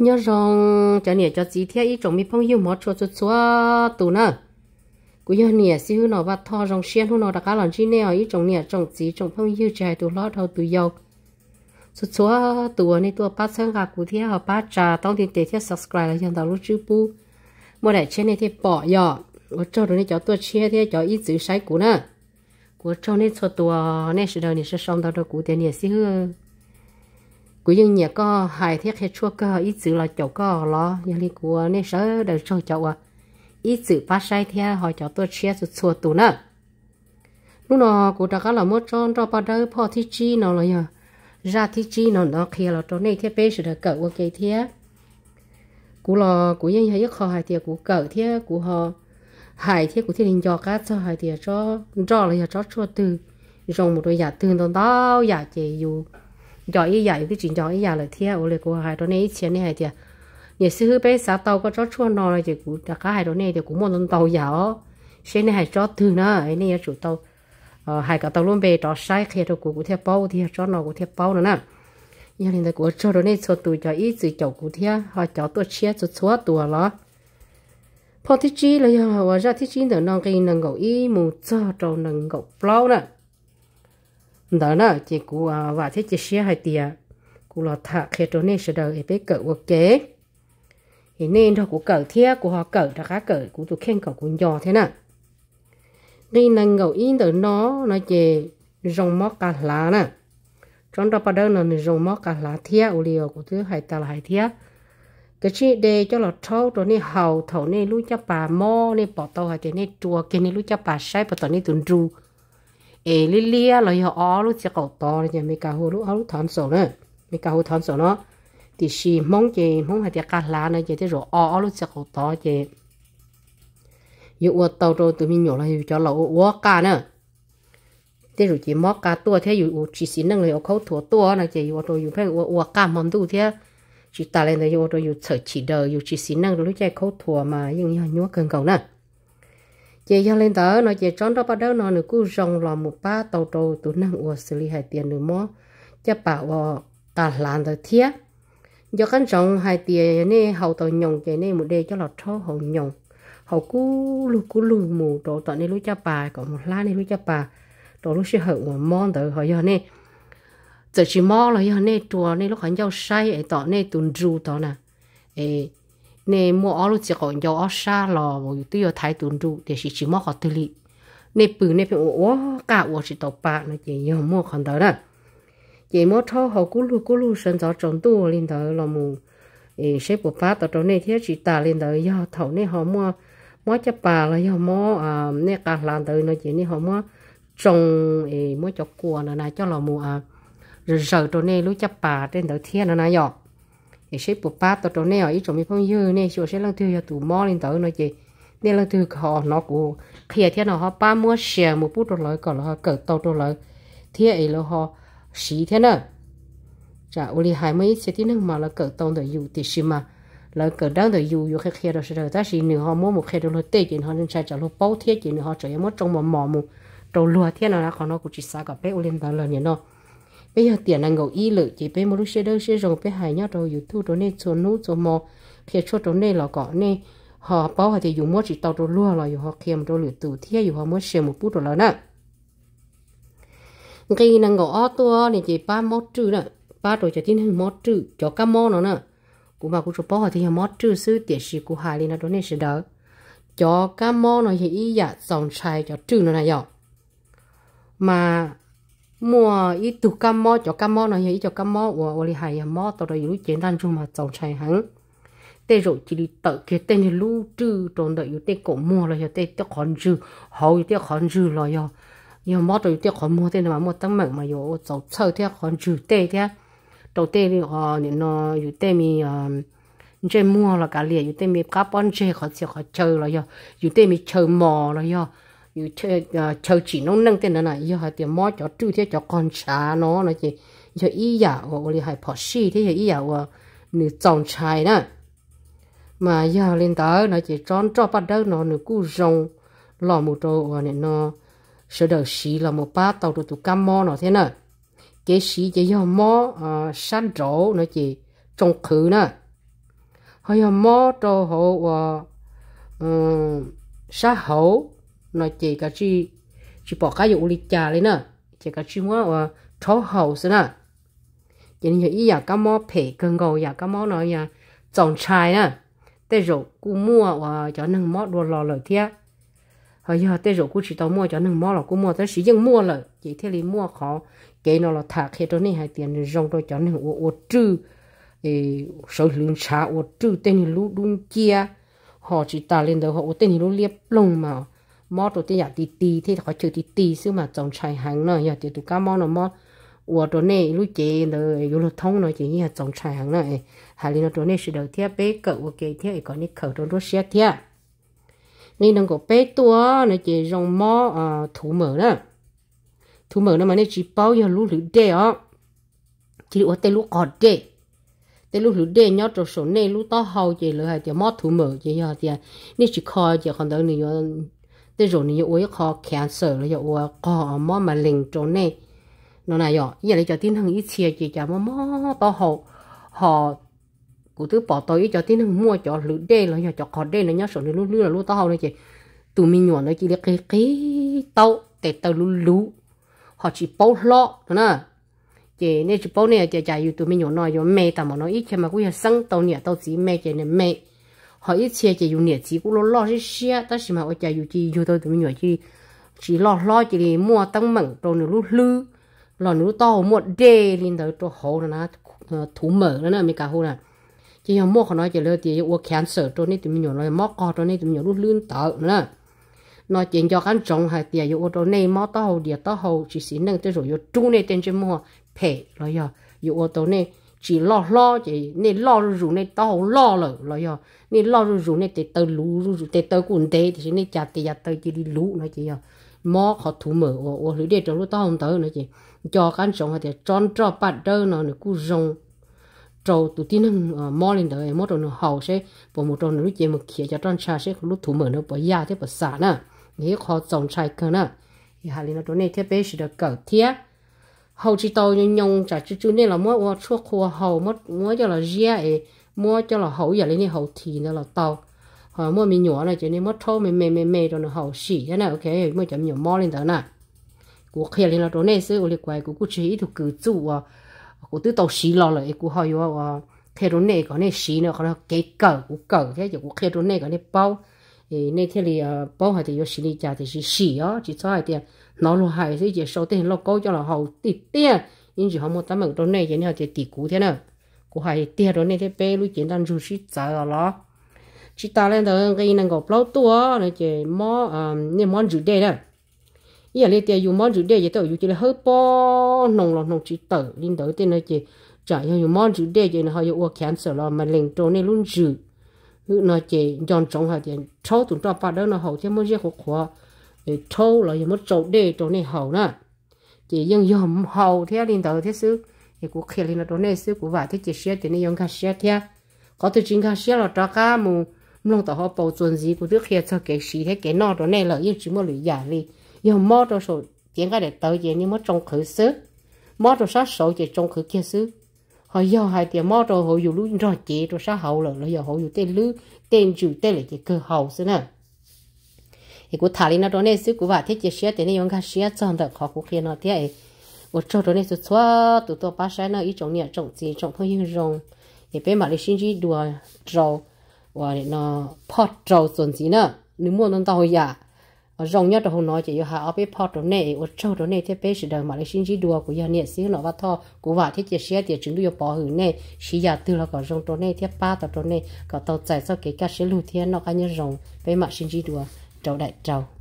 nhớ rằng cho nè cho chị thấy ý trồng mi phong hiu mỏ chua chua chua tu nè cú nhớ nè xí hư nó bắt thò rong xiên hư nó đã cá lần chi nè ý chồng nè chồng chị chồng phong hiu chạy tu lót đầu tù dầu chua chua tù này tu ba sang gà cú thế họ bắt trà tông thì tệ thế subscribe là hiện tại lúc chữ bu mua đại trên này thì bỏ nhỏ của trâu rồi này cho tôi chia thế cho ít giữ sái cú nè của trâu này cho tù này sự đời này sẽ xong đâu đâu cú nè xí cú dân nhà có hài thiết hết chua cơ ít chữ là chậu có lo nhà li của nên sợ đời cho chậu à ít chữ phát sai theo họ cháu tôi chia sụt sụt tù nữa lúc nào cụ đã có là một tròn cho bà đời họ thi chi nó rồi nhờ ra thi chi nó nó khi là trong này thiết bé sự đã cậu cái thiết cụ lo cụ dân nhà khó hài thiết cụ cậu thiết cụ họ hài thiết cụ thiết đình cho cá cho hài thiết cho cho là cho chua từ rồng một đôi giả dạ tương đó đó giả dạ chế dù giỏi ý dạy cái chuyện giỏi ý dạy là thế ô lệ của hai đó này chuyện này hay thì nhớ sư bé sáu tàu có cho chua nó thì cũng cả hai đó này thì cũng một lần tàu giàu xe này hay cho thứ nữa anh này chủ tàu hai cả tàu luôn về cho sai khi đó cũng theo bao thì cho nó cũng theo bao nữa nè giờ này của cho đó này cho tuổi cho ít gì cháu cũng theo họ cháu tôi chia cho chúa tụi nó พอที่จีเลยว่าจะที่จีเดี๋ยวนองกินนังกอีมูจ้าเจ้านังกปล่าน่ะ đó là chỉ cụ à, và thế chỉ xe hai tiền cụ là thả khi chỗ này sẽ đợi bé cỡ quốc kế thì nên thôi cụ cỡ thia cụ họ cỡ đã khá cỡ cụ tụ khen cỡ cụ nhỏ thế nè nên là ngầu in từ nó nó chỉ rồng móc cả lá nè trong đó bắt đầu là rồng móc cả lá thia u liều cụ thứ hai ta là hai thia cái chi đề cho là thâu rồi này hầu thầu này lũ cha bà mò này bỏ tàu hai cái này chùa cái này lũ cha bà sai bỏ tàu này tuần ru ê li li á ó lu chỉ cầu to rồi mấy cá hồ lu ó lu thon sổ nữa mấy cá hồ thon sổ nó thì xì mong chị mong hay thì cá lá này chị thì rồi ó ó lu chỉ to chị yêu ô tàu rồi tụi mình nhổ là cho lẩu ô cá nữa thế rồi chỉ móc cá tua thế rồi chỉ xin năng người ô khâu thua tua này chị ô rồi phải ô ô cá mắm tu chỉ ta lên đây ô rồi yêu chỉ đời yêu chỉ xin năng rồi chạy khâu thua mà yêu nhau nhúa cần cầu nữa chị cho lên tớ nói chị chọn đó bắt đầu nó nữa cứ rong lò một ba tàu tàu tụ năng ủa xử lý hai tiền nữa mó cho bảo ờ, ta làm rồi thiết do căn trọng hai tiền nè hậu tàu nhồng chị nè một đề cho lọt thâu hậu nhồng hậu cú lù cú lù mù đồ tọt nè lúc cha bà còn một lá nè lúc cha bà đồ lúc sẽ hậu mà mòn tớ hỏi giờ nè giờ chỉ mò là giờ này chùa này lúc hắn giao say ấy tọt nè tuần ru tọt nè ấy nè mua áo lúc chỉ có dầu áo xa lò mà tôi giờ thái tuấn trụ để chỉ chỉ mua họ tư lý nè bự nè phải ủa cả ủa chỉ tàu bạc nó chỉ nhiều mua không đó đó chỉ mua thâu họ cú lu cú lu sân gió trồng tu lên đó là mù ê sẽ bộ phá tàu trồng này thế chỉ ta lên đó do thầu nè họ mua mua cho bà là do mua à nè cả làm tới nó chỉ nè họ mua trồng ê mua cho cua nó này cho là mù à rồi sợ trồng này lúc cho bà trên đó thế nó này dọc thì sẽ phát ba tao này ở ít trộn mình phong dư nè chỗ sẽ lăng thư ya tủ mò lên tới nói chị nên lăng thư họ nó của khi ở thế nào họ ba mua xe một bút rồi lại còn là họ cởi tàu rồi lại thế ấy là họ xí thế nữa chả ô li hai mấy xe tí năng mà là cởi tàu để dù thì xí mà là cởi đang để dù dù khi khi đó sẽ rồi ta xí nữa họ mua một khi đó là tê chị họ nên sai trả lúc bao thế chị nữa họ em mất trong một mò một trâu lúa thế nào là còn nó cũng chỉ xa cả bé ô lên tới là nhỉ nó bây giờ tiền là ngầu y lự chỉ bây một lúc xe đơn xe rồng bây hải nhau rồi dù thu rồi nên số nút số mò khi cho rồi nên là có nên họ bảo họ thì dùng mua chỉ tàu rồi lúa là họ kèm rồi lửa từ thiết dù họ mua xe một bút rồi là nè cái năng ngầu ó tua thì chỉ ba mót trừ nè ba rồi cho tin hơn mót trừ cho cá mò nó nè cũng mà cũng cho bảo họ thì họ mót trừ sư tiền sĩ của hải lên là rồi nên sẽ đỡ cho cá mò nó thì ý dạ dòng xài cho trừ nó này dọ mà mua ít tụ cam mò cho cam mò này ít cho cam mò và và li hay mò tao đây lúc chiến đang chung mà trồng chai hắn tê rồi chỉ đi tự kia tê này lú trừ trộn đợi tê cổ mua rồi tê tê còn dư hầu tê còn dư rồi yo yo tao rồi tê còn mua tê mà mua tăng mạnh mà yo trồng chơi tê còn dư tê tê đầu tê ờ, thì họ nên nó yo tê mi ờ, chơi mua là cả liền yo tê mi carbon chơi họ chơi họ chơi rồi yo yo tê mi chơi mò rồi yo dù chơi chơi chỉ nó nâng tên là yêu hai tiền mót cho chú thế cho con cha nó nó chỉ cho ý giả gọi là hai phò xì thế cho ý giả gọi nữ chồng trai nữa mà giờ lên tới nó chỉ tròn cho bắt đầu nó nữ cú rồng lò một trâu này nó sửa đầu xí là một ba tàu đồ tụ cam mò nó thế nè cái xí chỉ giờ mò ờ, san trổ nó chỉ trong khử nữa hay mò trâu hộ sa hậu nói chỉ cả chị chị bỏ cái dụng lịch trà lên nè chị cả chị mua và ờ, thấu hậu xí nè chỉ nên ý giả cá mò phê cơn gầu giả cá mò nói giả trồng chai nè tê rồi cú mua và ờ, cho nâng mò đồ lò lời thia hồi giờ tê rồi cú chỉ tao mua cho nâng mò là cú mua tới sử dụng mua lời chỉ thế thì mua khó cái nó là thạc khi tôi này hai tiền rong tôi cho nâng ô ô trừ số lưng xa ô trừ tên lũ đúng kia họ chỉ ta lên đầu họ tên lũ liếp lông mà mò đồ tí giờ tì tí thì họ chữ tì tì xíu mà trồng trái hàng nữa giờ tụi cá mò nó mò uổng đồ này lúc chế rồi yêu lúc thông nó chỉ như là trồng trái hàng nữa hà lý đồ này sự đầu tiên bé cậu kể thế có những khẩu đồ rất xe thế nên đừng có bé tua nó chỉ rong mò à thủ mở đó thủ mở nó mà nó chỉ bao giờ lúc lũ đê ó, chỉ uổng tên lúc còn đê thế lúc lúc đen nhớ trong số này lúc to hậu chỉ là hai tiếng mót thủ mở chỉ giờ thì nên chỉ coi chỉ còn đỡ nữa thế rồi nếu uống khó cancer rồi uống khó mỏ mà linh chỗ này nó này rồi giờ lấy cho tin hàng ít chia chỉ cho mỏ mỏ to hậu họ cụ thứ bỏ tôi cho tin hàng mua cho lũ đê rồi cho khó đê nó nhớ sổ nó luôn luôn là luôn to này chị tụi mình nhỏ này chỉ là cái cái tao, để tàu luôn, lú họ chỉ bao lo nè chị nên chỉ bao này chị chạy tụi mình nhỏ này rồi mẹ tao mà nó ít khi mà cũng là sân tàu nhỉ tàu chỉ mẹ chị này mẹ họ ít xe chỉ dùng nhiệt chỉ cũng lo lo cái xe ta chỉ mà ở chạy dùng chỉ dùng tôi tụi mình nhỏ chỉ chỉ lo lo chỉ mua tăng mừng rồi nửa lúc lư lo nửa to mua đê lên tới chỗ hồ rồi nó thủ mở nó là mình cả hồ nè chỉ họ mua họ nói chỉ lo tiền thì uống cancer cho nên tụi mình nhỏ nói móc co chỗ này tụi mình nhỏ lúc lươn tợ nữa nói chuyện cho cán trọng hay tiền yêu chỗ này mó tao hầu địa tao hầu chỉ xin nâng tới rồi yêu chu này tên chỉ mua phe rồi giờ yêu chỗ này chỉ lo lo chỉ nên lo rủ nên tao lo rồi rồi giờ nên lo rủ rủ nên tê tơ lú rủ tê tơ cuốn tê thì nên chặt tê chặt tơ chỉ đi lú nó chỉ giờ mò họ thủ mở ô ô lưỡi để trong lúc tao không tới nữa chỉ cho cán sống thì tròn tròn bát đơ nó nó cứ rồng trâu tụi tin nó mò lên đời mò rồi nó hầu sẽ bỏ một trong nó lúc chỉ một kia cho tròn cha sẽ lúc thủ mở nó bỏ ya thế bỏ xả nè nghĩ khó trồng trái cơ nè thì hai lần nó trốn này thế bé sẽ được cởi thiếc hầu chỉ tàu nhung nhung chả chú chú nên là mua chua khô hầu mua mua cho là ria ấy mua cho là hầu giờ lên hầu thì nó là tàu họ mua mình nhỏ này cho nên mất thâu mình mềm mềm mềm cho nó hầu xỉ thế này ok mua chấm nhỏ mò lên đó nè của khi lên là chỗ này sẽ liệt quay của cụ chỉ ít thuộc cử chủ à của tứ tàu xỉ lo lại của họ à khi chỗ này có này xỉ nữa có nó cái cờ của cờ thế chứ của kia chỗ này có này bao thì này thế thì ờ, bao hay thì có xỉ đi chả thì xỉ xỉ á chỉ cho hay thì nó luôn hay sẽ chỉ sau tiên nó câu cho là hậu tiệt tia nhưng chỉ không một tấm mực đó này chỉ là chỉ tiệt cũ thế nào cũ hay tia đó này thế bé lúc chỉ đang rút xít giờ rồi đó chỉ ta lên đó cái năng gặp lâu tua này chỉ mò à, nên món rượu đây đó giờ lấy tia dùng món rượu đây thì tôi dùng chỉ là hơi po nồng lọt nồng chỉ tử linh đầu tiên này chỉ trả dùng món rượu đây vậy là họ dùng kháng cancer rồi mà lên trốn này luôn rượu nó chỉ dọn trống họ chỉ cháu tụi trò bà đó nó hậu thế mới dễ khổ khó thì trâu là một trâu đề trâu này hậu nè chỉ dùng dùng hậu thế linh đầu thế xứ thì cũng khi linh đầu này xứ cũng vậy thế chỉ xe thì nên dùng cái xe thế có từ chính cái xe là cho cá mù mông tàu họ bầu chuẩn gì cũng được khi cho cái xí thế cái nọ đó này là yên chỉ một lưỡi giả đi dùng mò cho số tiếng cái để tới vậy nhưng mà trong khử xứ mò cho sát số chỉ trong khử kia xứ họ do hai tiếng mò cho họ dù lũ rồi chỉ cho sát hậu là là giờ họ dù tên lưỡi tên chủ tên là chỉ cơ hậu xứ nè thì cú thả lên nó đó này xíu cú vả thiết chế xe thì nên 用看 xe cho được khó cú khen nó thế ấy cú cho đó này xíu xóa tụ tụ ba xe nó ít trong nhẹ trong gì trong thôi nhưng rồng thì bên mà đi sinh chỉ đùa trâu và nó pot trâu xuân gì nữa nếu muốn nâng tàu giả à. rồng nhất rồi nói chỉ có hà ở bên pot đó này cú cho đó này thế bên sự đời mà đi sinh chỉ đùa của nhà này xíu nó bắt thọ cú vả thiết chế xe thì chúng tôi bảo hử này xí giả từ là có rồng đó này thế ba tàu đó này có tàu chạy sau cái cá xe lù thiên nó cái như rồng bên mà sinh chỉ đùa trâu đại trâu